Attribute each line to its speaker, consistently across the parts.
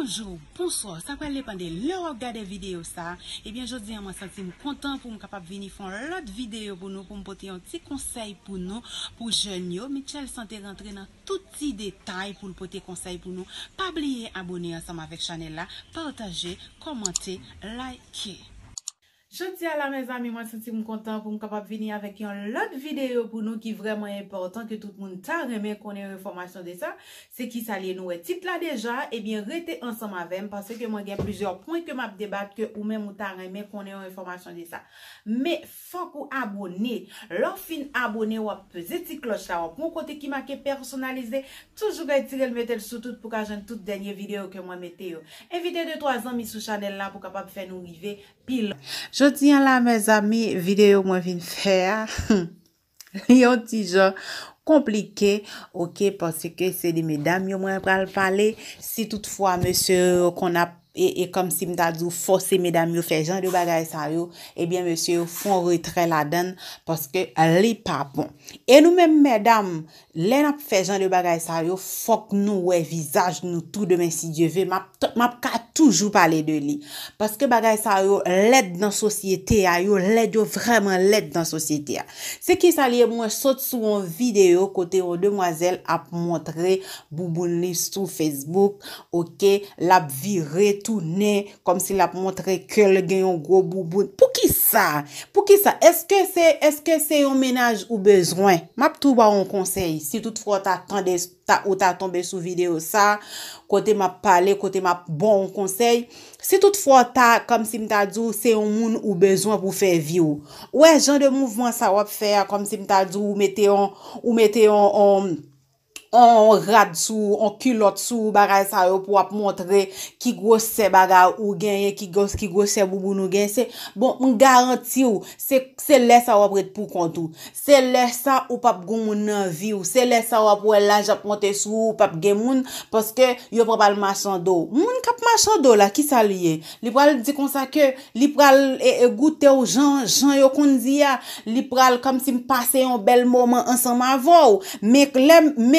Speaker 1: Bonjour, bonsoir, sa kwa le pande lor gade video sa, ebyen jodi yon mwen sati mwen kontan pou mwen kapap vini fon lot videyo pou nou pou mwen pote yon ti konsey pou nou pou jen yo. Mwen chel sante rentre nan touti detay pou mwen pote konsey pou nou. Pa bliye abone ansam avek chanel la, partaje, komante, likeye. Choti ala mè zami, mwen senti mwen kontan pou mwen kapap vini avèk yon lòt videyo pou nou ki vremen yon portant ke tout moun ta remè konè yon informasyon de sa. Se ki sa li nou etit la deja, ebyen rete ansan ma vem, pase ke mwen gen plizè yon pwen ke map debat ke ou mè mwen ta remè konè yon informasyon de sa. Mè fòk ou abonè, lòf in abonè wap peze ti kloch la wap. Mwen kote ki mè ke personalize, toujou gè yon tirel metè l'soutout pou ka jen tout denye videyo ke mwen metè yo. Evite de 3 an misou chanel la pou kapap fè nou vive pil. Jodi yon la, me zami, videyo mwen vin fè ya. Yon ti jò, komplike, ok, pòsè ke se di me dami yon mwen pral pale, si toutfwa, mè sè, kon ap, e kom si mtadou fose medam yo eh fejan bon. de bagay sa yo ebyen msye yo fon retre la den paske li pa bon e nou men medam le nap fejan de bagay sa yo fok nou wey vizaj nou tout demen si dieve map ka toujou pale de li paske bagay sa yo led nan sosyete a yo led yo vreman led nan sosyete a se ki sa li mwen sot sou an video kote yo demwazel ap montre boubouni sou facebook oke lap viret tou ne kom si la pou montre ke l gen yon go bouboun. Pou ki sa? Pou ki sa? Eske se, eske se yon menaj ou bezwen? Map tou ba yon konsey? Si tout fwa ta tande ou ta tombe sou video sa, kote map pale, kote map bon konsey? Si tout fwa ta, kom si mta djou, se yon moun ou bezwen pou fe vyo? Ou e jen de mouvman sa wap fe kom si mta djou ou mete yon, ou mete yon, ou... an rad sou, an kilot sou bagay sa yo pou ap montre ki gwo se bagay ou genye ki gwo se bouboun ou genye bon, m garanti ou, se lè sa wap ret pou kontou, se lè sa ou pap goun moun anvi ou se lè sa wap wè laj ap montesou ou pap gen moun, paske yo probal machando, moun kap machando la ki sa liye, li pral di konsa ke li pral e, e goute ou jan jan yo kondiya, li pral kom si m pase yon bel mouman ansan ma vou, me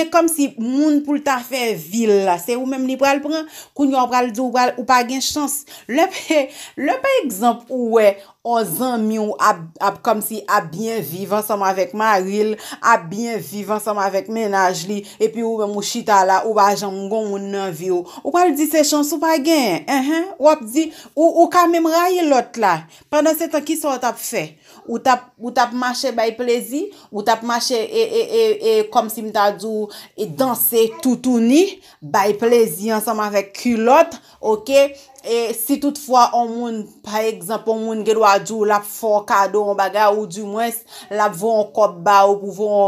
Speaker 1: kom kom si moun pou lta fe vil la, se ou mem li pral pran, koun yo pral di ou pral, ou pa gen chans, lepe, lepe ekzamp ou we, 11 an mi ou ap, ap kom si, ap bien vivan soma vek maril, ap bien vivan soma vek menaj li, epi ou mwen mou chita la, ou ba jan moun gon moun nan vi ou, ou pral di se chans ou pa gen, eh hen, wap di, ou, ou ka mem raye lot la, pandan se tan ki so ap fe, ou tap, ou tap mache bay plezi, ou tap mache, e, e, e, e, e kom si mta du, e, e, e, e, e E danse toutouni, ba e plezi anseman vek kulot, ok? E si toutfwa an moun, pa ekzamp, an moun gèdwa djou, lap fò kado an baga ou djou mwès, lap vò an kop ba ou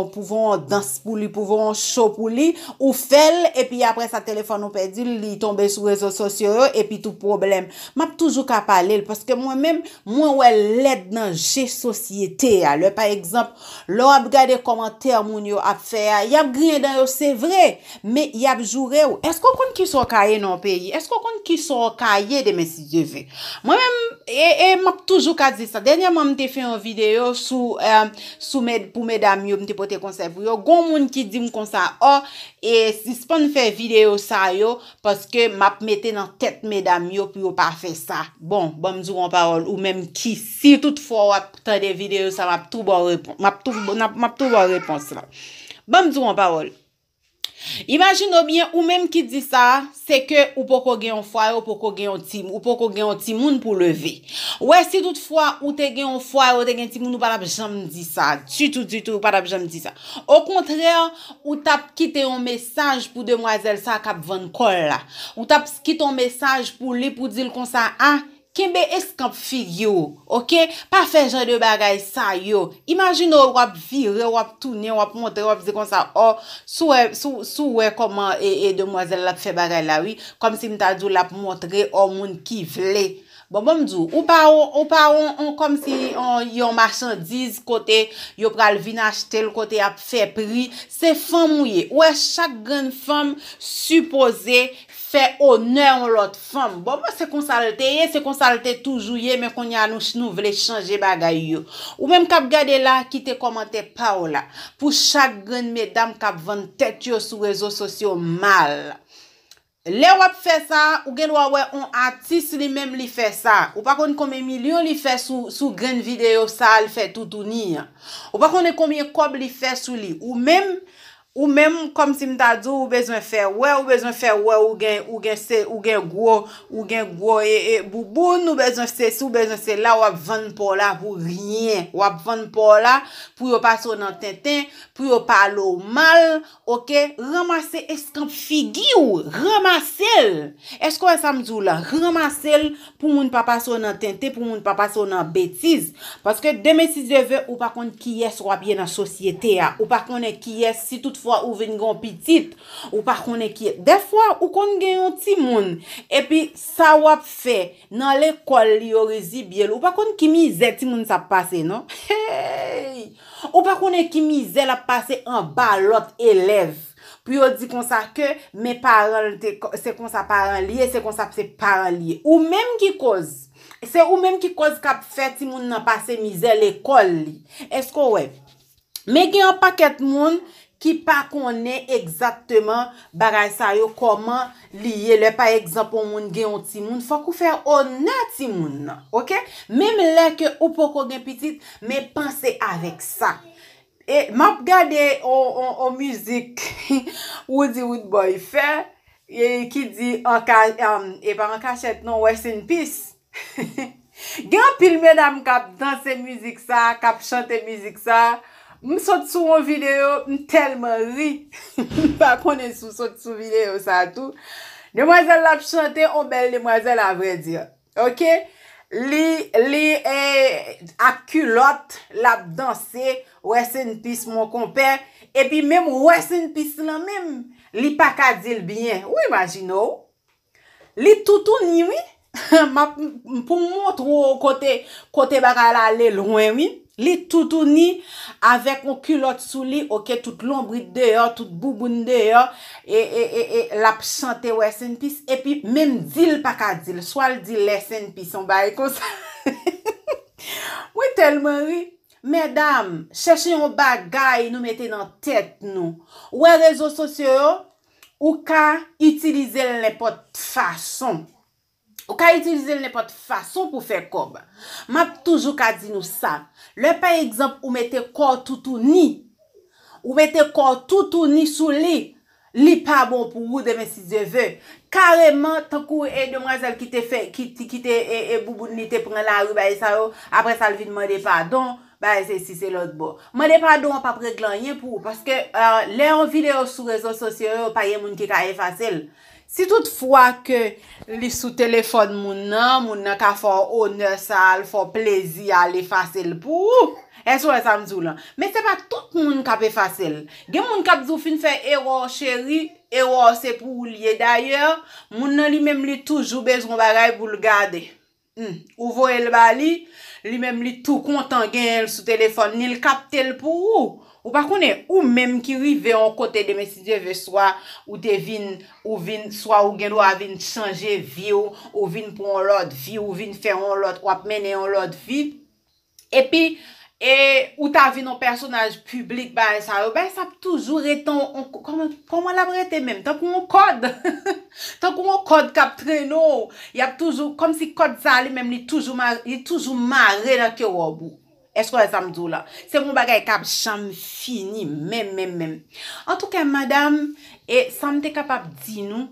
Speaker 1: pou vò an dans pou li, pou vò an chò pou li, ou fèl, epi apre sa telefon nou pè di, li tombe sou rezo sosyo epi tout problem. Map toujou kapal el, paske mwen mèm, mwen wè led nan jè sosyete, alò, pa ekzamp, lò ap gade komantèr moun yo ap fè, yap gredan yo, se vre, me yap jure yo. Esk wakon ki sou kaye nan peyi? Esk wakon ki sou kaye Yede men si je ve Mwen men, e map toujou ka zi sa Denye mwen mte fe yon video Sou euh, pou medam yo Mte pote konsep yo Gon moun ki di m konsa oh, E si se pon fè video sa yo Paske map mette nan tèt medam yo Pi yo pa fe sa Bon, bon mzou mwen parol Ou menm ki si tout fwa wak pou tè de video sa Map tou bon repons Bon, bon mzou mwen parol Imajino bien ou menm ki di sa se ke ou poko gen yon fwa ou poko gen yon timoun pou leve. Ou e si tout fwa ou te gen yon fwa ou te gen yon timoun ou patap jam di sa. Tutu tutu ou patap jam di sa. Ou kontre ou tap kite yon mesaj pou demwazel sa kap van kol la. Ou tap kite yon mesaj pou li pou dil konsa a. Kenbe esk anp fig yo, ok? Pa fe jen de bagay sa yo. Imajino wap vire, wap tune, wap montre, wap zekonsa. O, oh, sou we koman e, e demwazel la fe bagay la, oui? Kom si mta jou la montre o oh, moun ki vle. Bon, bon mdou. Ou pa ou, ou pa ou, kom si yon marchandiz kote, yo pral vin achete l kote ap fe pri. Se fom ou ye, ou e chak gen fom suppose Fè onè an lot fèm. Bon, mò se konsalteye, se konsalte toujouye, mè konye anouche nou vle chanje bagay yo. Ou mèm kap gade la, ki te komante pa ou la. Pou chak gen medam kap vante tètyo sou wezo sosyo mal. Le wap fè sa, ou gen wawè an atis li mèm li fè sa. Ou pa konye komye milyon li fè sou gen videyo sa, li fè toutouni. Ou pa konye komye kob li fè sou li. Ou mèm, Ou mèm, kom si mta djou, ou bezwen fè wè, ou bezwen fè wè, ou gen, ou gen sè, ou gen gwo, ou gen gwo, e, e, bouboun, ou bezwen fè sè, ou bezwen fè la, wap vèn pou la pou riyen, wap vèn pou la pou yo pa sou nan tenten, pou yo pa lou mal, ok, ramase eskamp figi ou, ramase el, eskwen sa mdjou la, ramase el pou moun pa pa sou nan tenten, pou moun pa pa sou nan betiz, paske demè si zè vè, ou pa kon ki yes wap yè nan sosyete ya, ou pa kon e ki yes si tout fè, fwa ou ven yon pitit, ou pa konen ki... Defwa, ou konen genyon ti moun, epi sa wap fe nan l'ekol li yo rezi biel, ou pa konen ki mizè ti moun sa pase, non? Ou pa konen ki mizè la pase an ba lot elev, pou yo di konsa ke, se konsa paran liye, se konsa se paran liye. Ou menm ki koz, se ou menm ki koz kap fe ti moun nan pase mizè l'ekol li. Esko we? Men genyon paket moun, ki pa kone exactement bagay sa yo, koman liye le, pa ekzampon moun gen yon timoun, fwa kou fè yon natimoun nan, ok, mèm lè ke ou poko gen pitit, mè panse avèk sa, e map gade yon müzik, ou di wout boy fè, e ki di, e pa an kachet non, wè sin pis, gen pil mèdam kap dansè müzik sa, kap chante müzik sa, M sot sou mwen videyo, m telman ri. M pa konen sou sot sou videyo sa tou. Nemoazel la p chante, o bel nemoazel avre diyo. Ok? Li, li e ap kulot, la p danse, wese npis mwen komper. Epi mem wese npis lan mem. Li pa kadil byen. Ou imagine wi? ou? Li toutouni, oui. Ma pou mwont wou kote, kote baka la le lwen, oui. Wi? Li toutouni avek yon kulot sou li, ok, tout lombri deyo, tout bouboun deyo, e, e, e, e, lap chante wè sen pis, e pi, mèm dil pakadil, swal dil lè sen pis, on bè yon sa. Ouè tel mè wè, mèdam, chèche yon bagay nou mette nan tèt nou, wè rezo sosyo yo, ou ka itilize lè nèpot fason. Ou ka itilize l nèpote fason pou fè kob. M ap toujou ka di nou sa. Le pe ekzamp ou mette kò toutou ni. Ou mette kò toutou ni sou li. Li pa bon pou ou demen si ze ve. Kareman, tankou e deman zèl ki te fè, ki te e, e boubouni te pren la ou, ba e sa ou. Apre sal vide mande padon, ba e se si se lòd bo. Mande padon pa prek lan yè pou ou. Paske euh, lè an vide ou sou rezon sosye ou pa yè moun ki kare fase lè. Si tout fwa ke li sou telefon moun nan, moun nan ka fwa one sal, fwa plezi al, li fase l pou ou, e sou e samzou lan. Me se pa tout moun kape fase l. Gen moun kape zou fin fwe eror cheri, eror se pou ou liye. D'ayor, moun nan li menm li toujou bejoun bagay pou l gade. Hmm, ou vwe l bali? Li mèm li tou kontan gen el sou telefon, ni l kap tel pou ou. Ou bakounen, ou mèm ki wivè an kote demesidye ve swa, ou te vin, ou vin, swa ou gen do avin chanje vi ou, ou vin pou an lod vi, ou vin fe an lod, ou ap mène an lod vi. E pi... E ou ta vi nou personaj publik ba e sa yo, ba e sap toujou re ton, koman la brete men, tan kou moun kod, tan kou moun kod kap tre nou, yap toujou, kom si kod sa li men, li toujou ma re la kyo wabou. E sko e sam zou la. Se moun bagay kap, chanm fini men, men, men. En touke, madame, e sam te kapap di nou,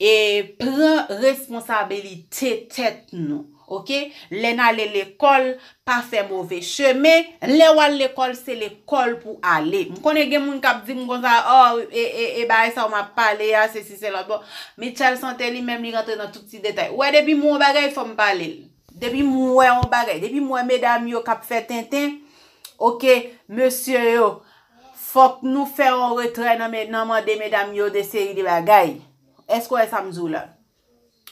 Speaker 1: e pren responsabilite tet nou. Ok, lè n'alè l'ekol, pa fè mouvè chèmè. Lè wè l'ekol, sè l'ekol pou alè. M konè gen moun kap di m kon sa, oh, e, e, e, e baye sa, w ma pale, ya, se si se la. Bon, mi chal sante li, mèm li rentre nan tout si detay. Ouè, depi mou an bagay, fò m pale. Depi mou an bagay, depi mou an medam yo kap fè tenten, ok, monsye yo, fòk nou fè an retre nan men naman de medam yo de seri di bagay. Eskou e samzou la?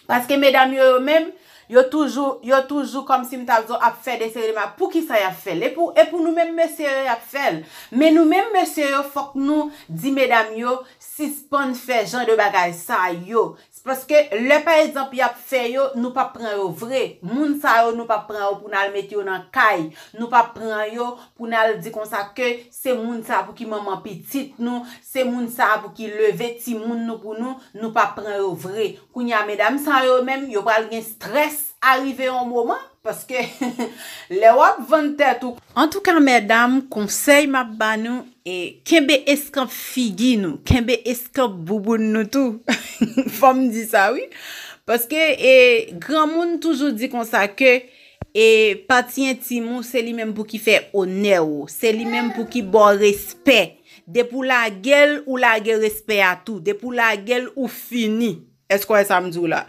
Speaker 1: Paske medam yo yo mèm, Yo toujou, yo toujou kom si mta vzo ap fèl de serima pou ki sa yap fèl. E pou nou mèm mè sèyo yap fèl. Mè nou mèm mè sèyo fòk nou di mèdam yo sis pon fèl jan de bagay sa yo. Paske le par exemple ya pou fè yo, nou pa pran yo vre. Moun sa yo nou pa pran yo pou nan al met yo nan kay. Nou pa pran yo pou nan al di kon sa ke, se moun sa pou ki maman pitit nou, se moun sa pou ki leve ti moun nou pou nou, nou pa pran yo vre. Koun ya mèdame san yo mèm, yo pral gen stres, arrive yon mouman. Paske le wap vante a tou. En tou ka medam, konsey map ba nou, e kenbe eskap figi nou, kenbe eskap buboun nou tou. Fom di sa, oui. Paske e, gran moun toujou di konsa ke e, pati entimou, se li menm pou ki fe onewo. Se li menm pou ki bon respet. Depou la gel ou la gel respet a tou. Depou la gel ou fini. Eskwen sa mdou la.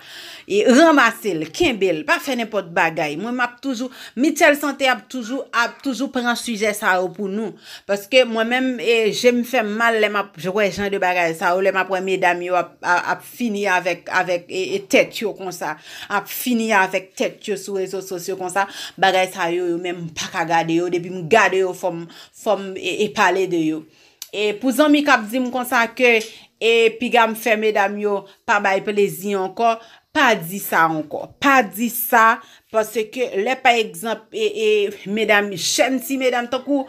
Speaker 1: E ramase l, ken bel, pa fene pot bagay. Mwen map toujou, mi chel sante ap toujou, ap toujou pran suje sa ou pou nou. Paske mwen eh, men, jen mi fè mal lè ma, jwè jen de bagay sa ou lè ma premè dami ou ap fini avèk, avèk, et tèt yo kon sa. Ap fini avèk tèt yo sou rezo sosyo kon sa. Bagay sa yo, yo men mpaka gade yo, debi m gade yo fòm, fòm, e pale de yo. E pou zon mi kap zim kon sa ke... E pi gam fe medam yo pa bay plezi anko, pa di sa anko. Pa di sa, pase ke le pa egzamp, e, e medam, chen si medam, takou,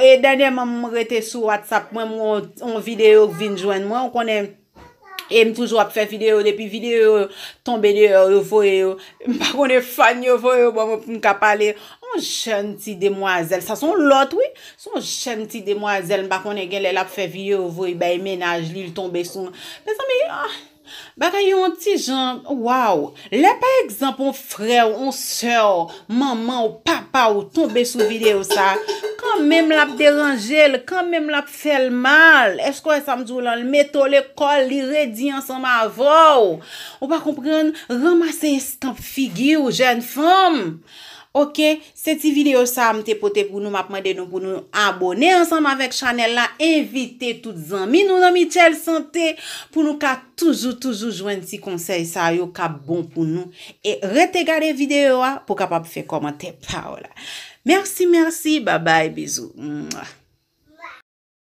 Speaker 1: e danyan mam rete sou WhatsApp, mwen mwen on videyo vin jwen mwen, mwen konen, em toujwa pfe videyo, depi videyo, tombe de e, yo voye yo, mwen konen fanyo voye yo, mwen mwen kapale yo, chen ti demwazel, sa son lot son chen ti demwazel bakon e gen lè la pou fè vie ou vò e menaj li lè tombe sou ah, bakan yon ti jan waw, lè pa ekzamp ou fre ou ou sè ou maman ou papa ou tombe sou vide ou sa, kan mèm la pou deranjel kan mèm la pou fè l'mal esko e samdjou lan l'meto l'ekol, l'irredi ansan ma avò ou pa kompren ramase instan figi ou jen fòm Ok, se ti video sa mte pote pou nou, map mwen denou pou nou abone ansanm avèk chanel la, invite tout zanmi nou nanmi chel sante, pou nou ka toujou toujou jwen ti konsey sa yo ka bon pou nou, e rete gade videyo a pou kap ap fè komante pa ou la. Mersi, mersi, babay, bezou.